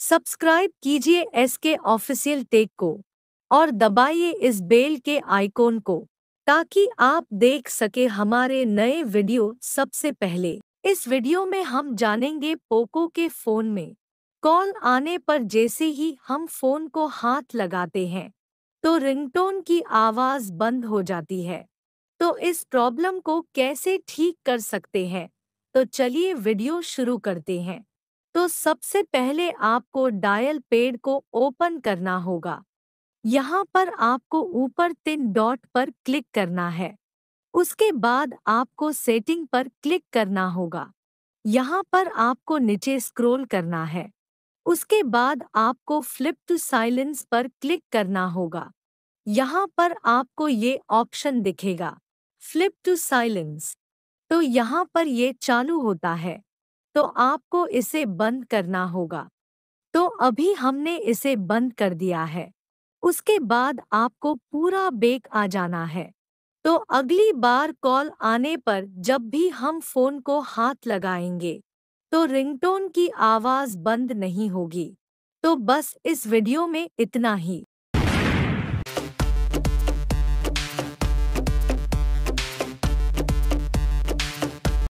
subscribe कीजिए S के official take को और दबाइए इस बेल के आइकॉन को ताकि आप देख सके हमारे नए वीडियो सबसे पहले इस वीडियो में हम जानेंगे पोको के फोन में कॉल आने पर जैसे ही हम फोन को हाथ लगाते हैं तो रिंगटोन की आवाज बंद हो जाती है तो इस प्रॉब्लम को कैसे ठीक कर सकते हैं तो चलिए वीडियो शुरू करते हैं तो सबसे पहले आपको डायल पेड को ओपन करना होगा यहाँ पर आपको ऊपर तीन डॉट पर क्लिक करना है उसके बाद आपको सेटिंग पर क्लिक करना होगा यहाँ पर आपको नीचे स्क्रॉल करना है उसके बाद आपको फ्लिप टू साइलेंस पर क्लिक करना होगा यहाँ पर आपको ये ऑप्शन दिखेगा फ्लिप टू साइलेंस तो यहाँ पर ये चालू होता है तो आपको इसे बंद करना होगा तो अभी हमने इसे बंद कर दिया है उसके बाद आपको पूरा बेक आ जाना है तो अगली बार कॉल आने पर जब भी हम फोन को हाथ लगाएंगे तो रिंगटोन की आवाज बंद नहीं होगी तो बस इस वीडियो में इतना ही